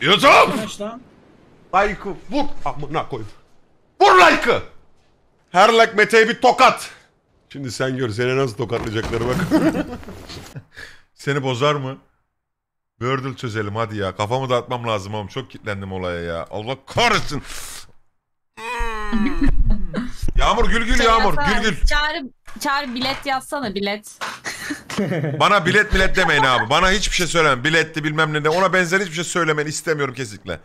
Yusuf! Kaç lan? Like'ı vur amına koyayım. Vur like'ı! Her like Mete'ye bir tokat. Şimdi sen gör seni nasıl tokatlayacakları bak. seni bozar mı? Wordle çözelim hadi ya. Kafamı dağıtmam lazım oğlum. Çok kilitlendim olaya ya. Allah kahretsin. yağmur gül gül yağmur gül gül. Çağır, çağır bilet yazsana bilet. Bana bilet bilet demeyin abi. Bana hiçbir şey söylemeyin. Biletti bilmem ne de. Ona benzer hiçbir şey söylemeyin. istemiyorum kesinlikle.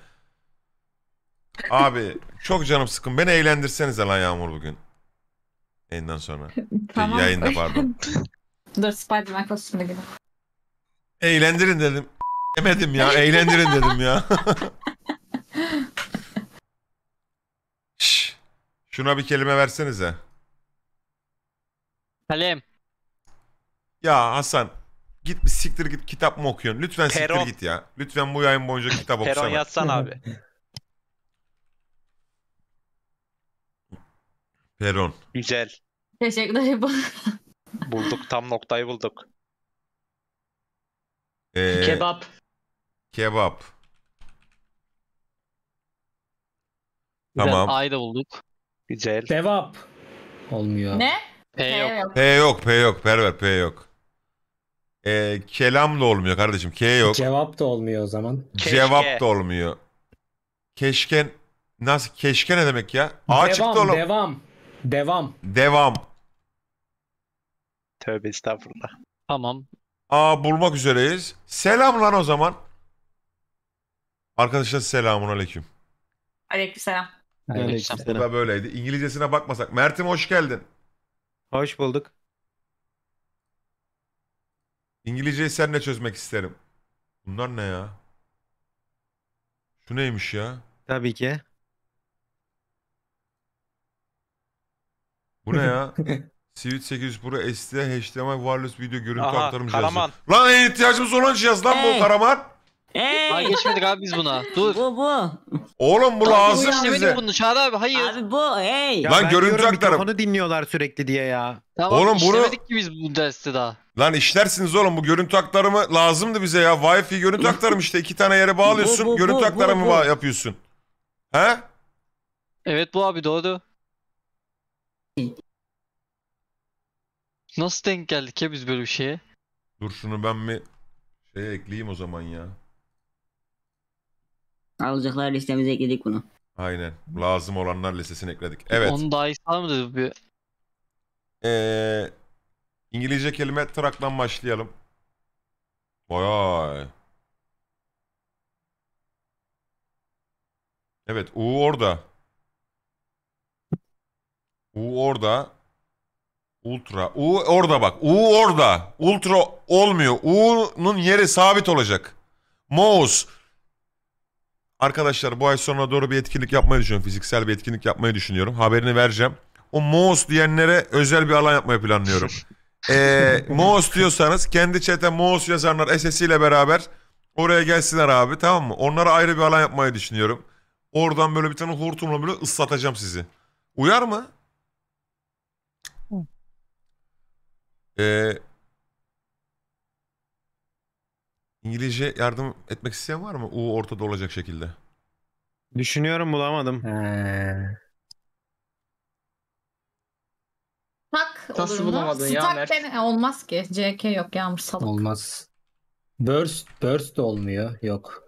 Abi çok canım sıkın. Beni eğlendirseniz lan Yağmur bugün. Yayından sonra. Şey, tamam. Yayında pardon. Dur Spiderman kostümüne gidelim. Eğlendirin dedim. Demedim ya. Eğlendirin dedim ya. Şş, şuna bir kelime versenize. Kalem. Ya Hasan git bir siktir git kitap mı okuyorsun? Lütfen Peron. siktir git ya. Lütfen bu yayın boyunca kitap okusana. Peron yatsan abi. Peron. Güzel. Teşekkürler. bulduk tam noktayı bulduk. Ee, kebap. Kebap. Güzel, tamam. A'yı da bulduk. Güzel. Kebap. Olmuyor. Ne? P, P yok. yok. P yok. P yok. Perver P yok. E, kelam da olmuyor kardeşim. K yok. Cevap da olmuyor o zaman. Keşke. Cevap da olmuyor. Keşke nasıl keşke ne demek ya? A devam, çıktı oğlum. Devam. Devam. Devam. Tövbe estağfurullah. Tamam. Aa bulmak üzereyiz. Selam lan o zaman. Arkadaşlar selamun aleyküm. Aleykümselam. Aleykümselam. Bu da böyleydi. İngilizcesine bakmasak. Mert'im hoş geldin. Hoş bulduk. İngilizceyi senle çözmek isterim. Bunlar ne ya? Şu neymiş ya? Tabii ki. Bu ne ya? Sivit 800 Pro SD HDMI wireless video görüntü Aha, aktarım cihazı. Karaman. Lan en ihtiyacımız olan cihaz lan bu Karaman. Daha Hey! geçmedik abi biz buna. Dur. Bu bu. Oğlum bu lazım bize. Geçmedik bunu Çağrı abi hayır. Abi bu hey. Ya Lan ben görüntü diyorum aktarım. mikrofonu dinliyorlar sürekli diye ya. tamam Oğlum bunu- işlemedik ki biz bu derste daha. Lan işlersiniz oğlum bu görüntü aktarımı lazımdı bize ya. Wi-Fi görüntü aktarımı işte iki tane yere bağlıyorsun Bu, bu, görüntü bu, aktarımı bu. ba- yapıyorsun. He? Evet bu abi doğdu. Nasıl denk geldik ya biz böyle bir şeye? Dur şunu ben mi şeye ekleyeyim o zaman ya. Alacaklar listemize ekledik bunu. Aynen lazım olanlar listesine ekledik. Evet. Onu daha iyi sağlamadı bir. Eee... İngilizce kelime traktan başlayalım. Vay. Evet U orada. U orada. Ultra. U orada bak. U orada. Ultra olmuyor. U'nun yeri sabit olacak. Mouse. Arkadaşlar bu ay sonuna doğru bir etkinlik yapmayı düşünüyorum. Fiziksel bir etkinlik yapmayı düşünüyorum. Haberini vereceğim. O mouse diyenlere özel bir alan yapmayı planlıyorum. Ee, Moğos diyorsanız kendi çete Moos yazanlar SS'iyle beraber oraya gelsinler abi tamam mı? Onlara ayrı bir alan yapmayı düşünüyorum. Oradan böyle bir tane hortumla böyle ıslatacağım sizi. Uyar mı? Ee, İngilizce yardım etmek isteyen var mı? U ortada olacak şekilde. Düşünüyorum bulamadım. He. Tak Nasıl olur bulamadın ya, Stak Mert? deme- e, olmaz ki. CK yok Yağmur salak. Olmaz. Burst, burst de olmuyor. Yok.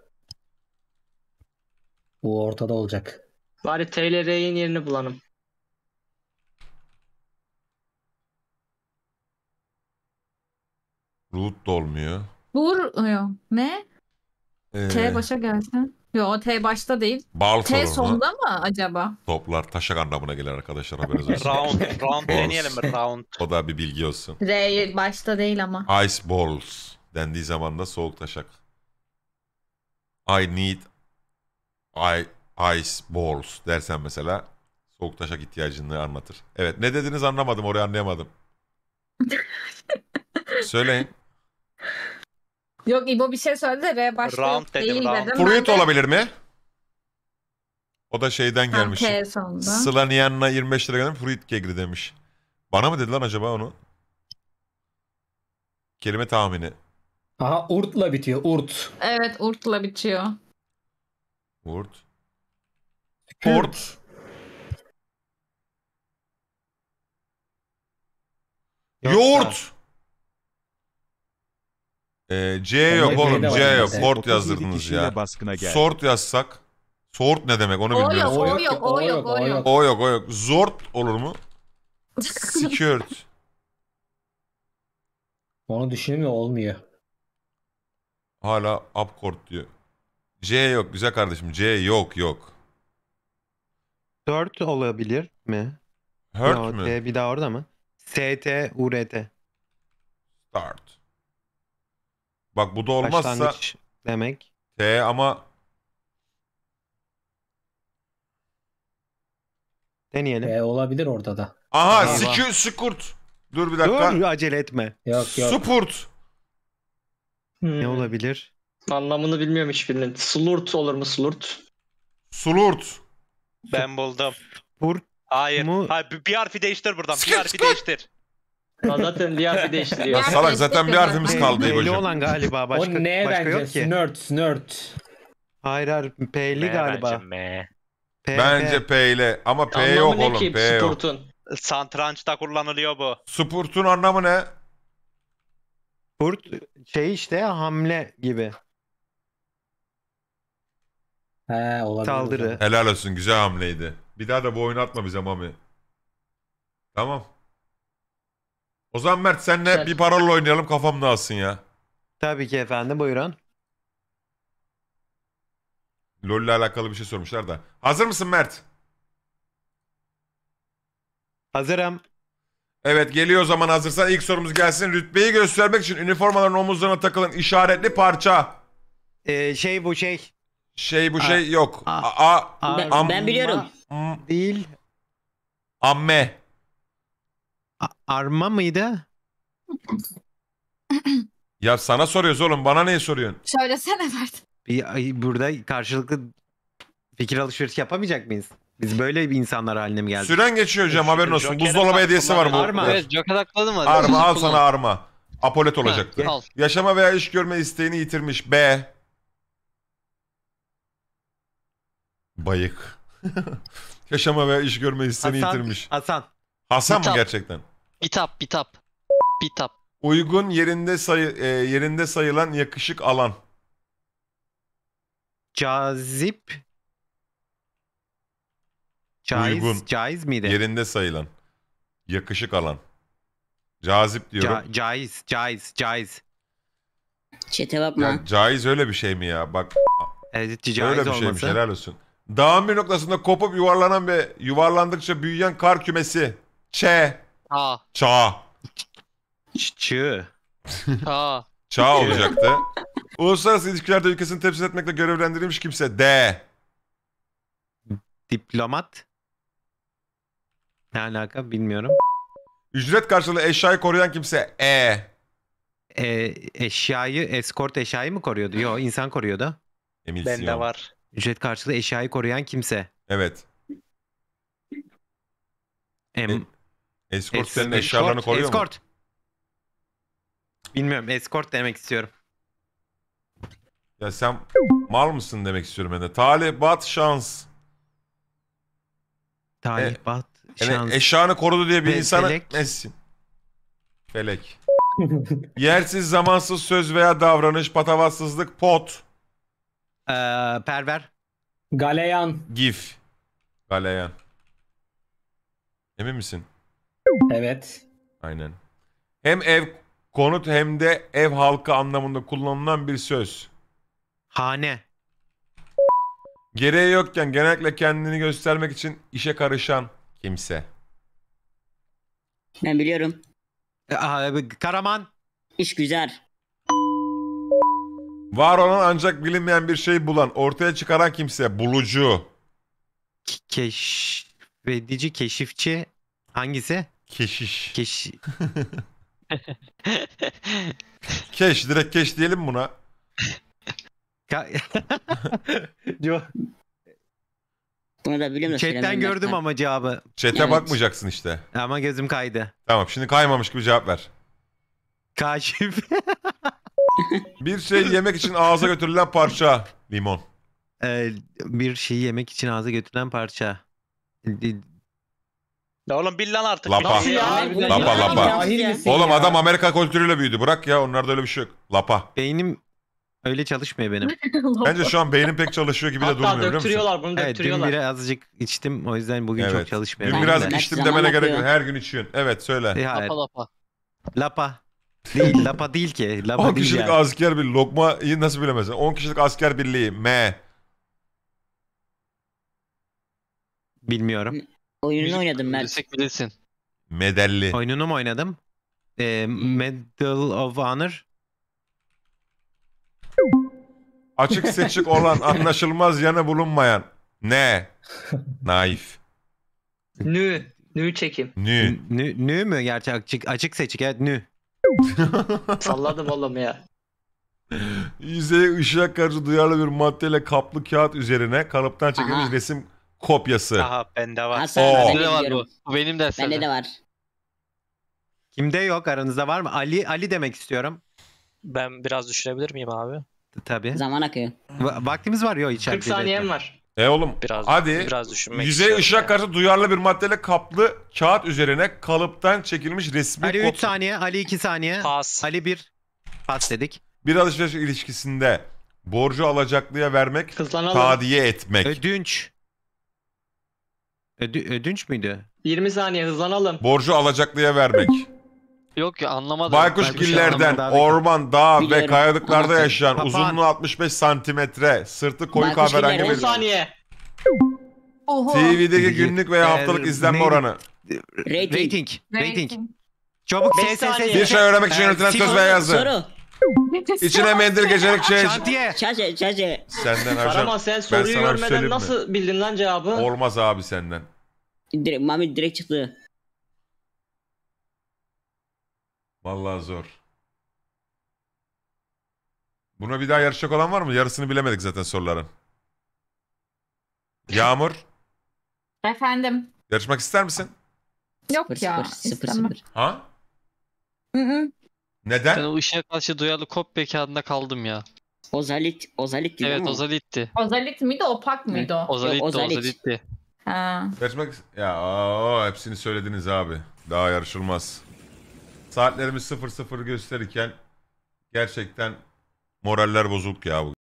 Bu ortada olacak. Bari TLR'in yerini bulalım. Root dolmuyor. Vur. E, ne? Ee, T başa gelsin. Yo T başta değil. Bağlı T sonunda mı acaba? Toplar taşak anlamına gelir arkadaşlar haberiniz olsun. round, round deneyelim mi? Round. O da bir bilgi olsun. R başta değil ama. Ice balls dendiği zaman da soğuk taşak. I need I, ice balls dersen mesela soğuk taşak ihtiyacını anlatır. Evet ne dediniz anlamadım orayı anlayamadım. Söyleyin. Yok İbo bir şey söyledi de R başta Round yok dedim, değil round. dedim. Fruit de- olabilir mi? O da şeyden gelmiş. T Sıla Niyan'la 25 lira göndermiş. Fruit Kegri demiş. Bana mı dedi lan acaba onu? Kelime tahmini. Aha urtla bitiyor urt. Evet Urt'la bitiyor. Urt. Urt. Yoğurt. Ee, C yok oğlum C yok. Sort yazdırdınız ya. Baskına Sort yazsak. Sort ne demek onu bilmiyorum. O yok, o yok, o yok, o yok. O yok o yok. Zort olur mu? Secured. Onu düşünmüyor olmuyor. Hala upcourt diyor. C yok güzel kardeşim. C yok yok. 4 olabilir mi? Hurt No, mü? E, bir daha orada mı? S T U R T. Start. Bak bu da olmazsa Başlangıç demek. T ama Deneyelim. E, olabilir orada da. aha Eyvah. sikü Dur bir dakika. Dur acele etme. Yok yok. Supurt. Hmm. Ne olabilir? Anlamını bilmiyorum hiçbirinin. Slurt olur mu slurt? Sulurt. Ben buldum. Purt Hayır. mu? Hayır, bir harfi değiştir buradan. Bir harfi değiştir zaten Liyazi değiştiriyor. Ya salak zaten bir harfimiz kaldı P'li İbo'cum. olan galiba başka, o ne başka bence? yok ki. Snört, snört. Hayır hayır P'li galiba. Bence M. Bence P ama P Anlamı yok ne oğlum P yok. Spurtun. Santrançta kullanılıyor bu. Spurt'un anlamı ne? Kurt şey işte hamle gibi. He olabilir. Saldırı. Helal olsun güzel hamleydi. Bir daha da bu oyunu atma bize Mami. Tamam. O zaman Mert senle Güzel. bir parola oynayalım kafam dağılsın ya. Tabii ki efendim buyurun. LoL'le alakalı bir şey sormuşlar da. Hazır mısın Mert? Hazırım. Evet geliyor o zaman hazırsan ilk sorumuz gelsin. Rütbeyi göstermek için üniformaların omuzlarına takılın işaretli parça. Ee, şey bu şey. Şey bu şey yok. A, a, a, A ben, am, ben biliyorum. M, Değil. Amme. Arma mıydı? Ya sana soruyoruz oğlum bana neyi soruyorsun? Söylesene Mert. Bir, burada karşılıklı fikir alışverişi yapamayacak mıyız? Biz böyle bir insanlar haline mi geldik? Süren geçiyor hocam haberin olsun. Joker'e Buzdolabı hediyesi var bu. Arma. Evet Joker hakladı mı? Arma al sana arma. Apolet olacaktı. Al. Yaşama veya iş görme isteğini yitirmiş. B. Bayık. Yaşama veya iş görme isteğini Hasan. yitirmiş. Hasan. Hasan mı gerçekten? Bitap bitap. Bitap. Uygun yerinde sayı e, yerinde sayılan yakışık alan. Cazip. Caiz, Uygun. caiz miydi? Yerinde sayılan. Yakışık alan. Cazip diyorum. Ca- caiz, caiz, caiz. Çete bakma. Ya, caiz öyle bir şey mi ya? Bak Evet, caiz öyle bir şeymiş helal olsun. Dağın bir noktasında kopup yuvarlanan ve yuvarlandıkça büyüyen kar kümesi. Çe. Ça, Çı, Ça, Ça olacaktı. Uluslararası ilişkilerde ülkesini temsil etmekle görevlendirilmiş kimse. D. Diplomat. Ne alaka bilmiyorum. Ücret karşılığı eşyayı koruyan kimse. E. E, eşyayı, eskort eşyayı mı koruyordu? Yok insan koruyordu. Emisyon. Bende var. Ücret karşılığı eşyayı koruyan kimse. Evet. Em, e, Escort es senin eşyalarını koruyor escort. mu? Escort. Bilmiyorum. Escort demek istiyorum. Ya sen mal mısın demek istiyorum ben de. Talibat şans. Talibat e, şans. Yani eşyanı korudu diye bir Be insana felek. nesin? Felek. Yersiz zamansız söz veya davranış, patavatsızlık, pot. Ee, perver. Galeyan. Gif. Galeyan. Emin misin? Evet. Aynen. Hem ev konut hem de ev halkı anlamında kullanılan bir söz. Hane. Gereği yokken genellikle kendini göstermek için işe karışan kimse. Ben biliyorum. E, abi, e, Karaman. İş güzel. Var olan ancak bilinmeyen bir şey bulan, ortaya çıkaran kimse, bulucu. Keşfedici, keşifçi hangisi? Keşiş. Keş. keş direkt keş diyelim buna. Diyor. Bunu da biliyor musun? Chatten gördüm ama cevabı. Chat'e Evet. bakmayacaksın işte. Ama gözüm kaydı. Tamam şimdi kaymamış gibi cevap ver. Kaşif. Bir şey yemek için ağza götürülen parça. Limon. Ee, bir şeyi yemek için ağza götürülen parça. Di- ya oğlum bil lan artık. Lapa. Nasıl ya? Lapa lapa. Oğlum adam Amerika kültürüyle büyüdü. Bırak ya onlarda öyle bir şey yok. Lapa. Beynim öyle çalışmıyor benim. Bence şu an beynim pek çalışıyor gibi de durmuyor Hatta biliyor musun? döktürüyorlar bunu Evet, dün Birazcık içtim o yüzden bugün çok Evet. çalışmıyor. Dün biraz de. içtim demene gerek yok. Her gün içiyorsun. Evet söyle. Lapa lapa. lapa. Değil, lapa değil ki. Lapa 10 değil kişilik yani. asker birliği. Lokma'yı nasıl bilemezsin? 10 kişilik asker birliği. M. Bilmiyorum. Oyununu Müzik oynadım ben. Bilsek bilirsin. Medalli. Oyununu mu oynadım? E, Medal of Honor. Açık seçik olan anlaşılmaz yanı bulunmayan. Ne? Naif. Nü. Nü çekim. Nü. Nü, nü mü gerçi açık, açık seçik evet nü. Salladım oğlum ya. Yüzeye ışığa karşı duyarlı bir maddeyle kaplı kağıt üzerine kalıptan çekilmiş resim kopyası. Aha bende var. Hasan Oo. ben de var bu. benim de Bende de var. Kimde yok aranızda var mı? Ali Ali demek istiyorum. Ben biraz düşürebilir miyim abi? T- Tabii. Zaman akıyor. Va- vaktimiz var yok içeride. 40 saniyem var. E oğlum Biraz Hadi, biraz düşünmek Yüzey istiyorum ışığa yani. karşı duyarlı bir maddeyle kaplı kağıt üzerine kalıptan çekilmiş resmi Ali 3 saniye, Ali 2 saniye. Pas. Ali 1. Pas dedik. Bir alışveriş ilişkisinde borcu alacaklıya vermek, Kızlanalım. tadiye etmek. Ödünç. Ödü, ödünç müydü? 20 saniye hızlanalım. Borcu alacaklıya vermek. Yok ya anlamadım. Baykuşgillerden, şey Baykuşgillerden orman, dağ ve kayalıklarda Anlatın. yaşayan Papağan. uzunluğu 65 santimetre, sırtı koyu Baykuşgiller, kahverengi 10 bir... saniye. Oho. TV'deki günlük veya haftalık Ee, izlenme neydi? oranı. Rating. Rating. Rating. Çabuk Beş Bir şey öğrenmek için ee, yönetilen söz veya yazı. Soru. İçine mendil geçerek şey. Şantiye. Şaşı şaşı. Senden hocam. Karaman sen soruyu sana bir görmeden söyleyeyim mi? nasıl bildin lan cevabı? Olmaz abi senden. Direkt, Mami direkt çıktı. Vallahi zor. Buna bir daha yarışacak olan var mı? Yarısını bilemedik zaten soruların. Yağmur, Efendim. yarışmak ister misin? Yok ya. Sıfır sıfır istemem. sıfır. Ha? Hı hı. Neden? Ben o ışığa karşı duyarlı kopya bekarında kaldım ya. Ozalit, ozalit gibi Evet mi? ozalitti. Ozalit miydi opak mıydı o? Ozalitti, ozalitti. Ha. Kaçmak... Ya o, hepsini söylediniz abi. Daha yarışılmaz. Saatlerimiz 00 gösterirken gerçekten moraller bozuk ya bu.